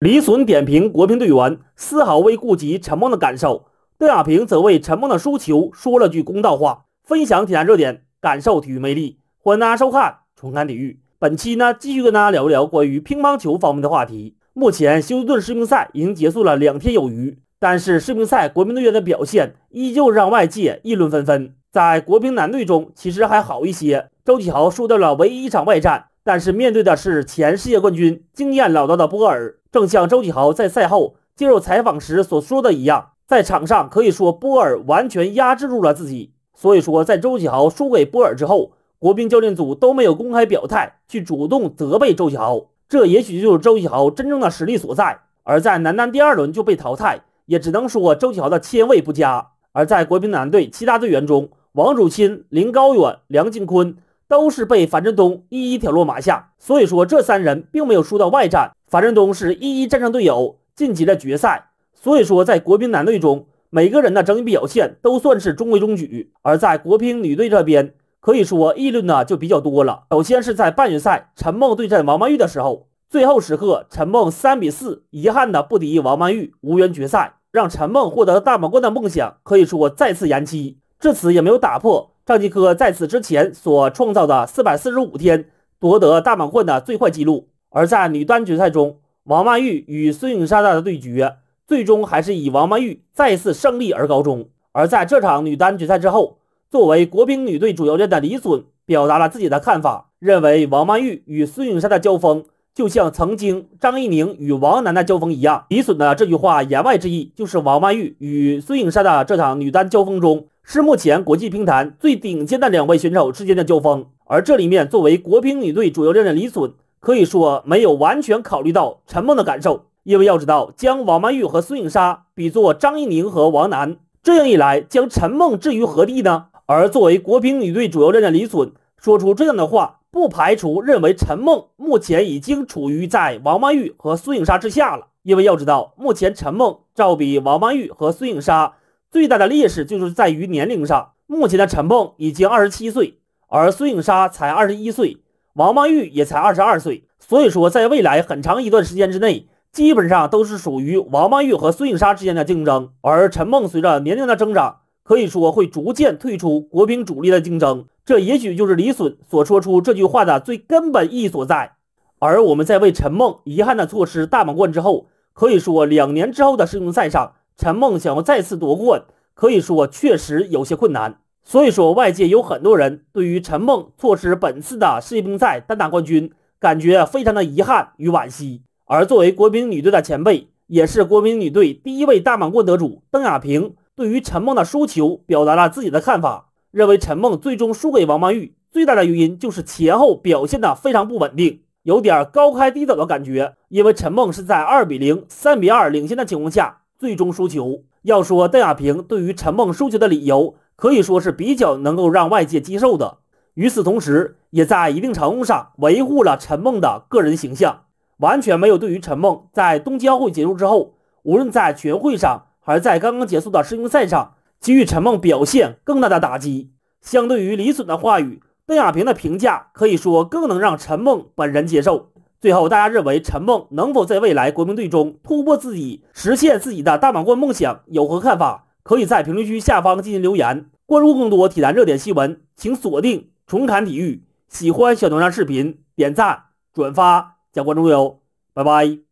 李隼点评国乒队员，丝毫未顾及陈梦的感受。邓亚萍则为陈梦的输球说了句公道话。分享体坛热点，感受体育魅力，欢迎大家收看《重看体育》。本期呢，继续跟大家聊一聊关于乒乓球方面的话题。目前休斯顿世乒赛已经结束了两天有余，但是世乒赛国乒队员的表现依旧让外界议论纷纷。在国乒男队中，其实还好一些，周启豪输掉了唯一一场外战。但是面对的是前世界冠军、经验老道的波尔，正像周启豪在赛后接受采访时所说的一样，在场上可以说波尔完全压制住了自己。所以说，在周启豪输给波尔之后，国乒教练组都没有公开表态去主动责备周启豪，这也许就是周启豪真正的实力所在。而在男单第二轮就被淘汰，也只能说周启豪的签位不佳。而在国乒男队其他队员中，王楚钦、林高远、梁靖昆。都是被樊振东一一挑落马下，所以说这三人并没有输到外战，樊振东是一一战胜队友晋级了决赛。所以说，在国乒男队中，每个人的整体表现都算是中规中矩；而在国乒女队这边，可以说议论呢就比较多了。首先是在半决赛，陈梦对阵王曼玉的时候，最后时刻陈梦三比四遗憾的不敌王曼玉，无缘决赛，让陈梦获得大满贯的梦想可以说再次延期，至此也没有打破。张继科在此之前所创造的四百四十五天夺得大满贯的最快纪录。而在女单决赛中，王曼玉与孙颖莎的对决，最终还是以王曼玉再次胜利而告终。而在这场女单决赛之后，作为国乒女队主教练的李隼表达了自己的看法，认为王曼玉与孙颖莎的交锋。就像曾经张怡宁与王楠的交锋一样，李隼的这句话言外之意就是王曼玉与孙颖莎的这场女单交锋中，是目前国际乒坛最顶尖的两位选手之间的交锋。而这里面，作为国乒女队主要战的李隼，可以说没有完全考虑到陈梦的感受，因为要知道，将王曼玉和孙颖莎比作张怡宁和王楠，这样一来，将陈梦置于何地呢？而作为国乒女队主要战的李隼，说出这样的话。不排除认为陈梦目前已经处于在王曼玉和孙颖莎之下了，因为要知道，目前陈梦照比王曼玉和孙颖莎最大的劣势就是在于年龄上。目前的陈梦已经二十七岁，而孙颖莎才二十一岁，王曼玉也才二十二岁。所以说，在未来很长一段时间之内，基本上都是属于王曼玉和孙颖莎之间的竞争，而陈梦随着年龄的增长，可以说会逐渐退出国乒主力的竞争。这也许就是李隼所说出这句话的最根本意义所在，而我们在为陈梦遗憾的错失大满贯之后，可以说两年之后的世乒赛上，陈梦想要再次夺冠，可以说确实有些困难。所以说，外界有很多人对于陈梦错失本次的世乒赛单打冠军，感觉非常的遗憾与惋惜。而作为国乒女队的前辈，也是国乒女队第一位大满贯得主邓亚萍，对于陈梦的输球表达了自己的看法。认为陈梦最终输给王曼玉最大的原因就是前后表现的非常不稳定，有点高开低走的感觉。因为陈梦是在二比零、三比二领先的情况下最终输球。要说邓亚萍对于陈梦输球的理由，可以说是比较能够让外界接受的。与此同时，也在一定程度上维护了陈梦的个人形象，完全没有对于陈梦在东交会结束之后，无论在全会上还是在刚刚结束的世乒赛上。给予陈梦表现更大的打击。相对于李隼的话语，邓亚萍的评价可以说更能让陈梦本人接受。最后，大家认为陈梦能否在未来国民队中突破自己，实现自己的大满贯梦想，有何看法？可以在评论区下方进行留言。关注更多体坛热点新闻，请锁定《重看体育》。喜欢小东上视频，点赞、转发、加关注哟！拜拜。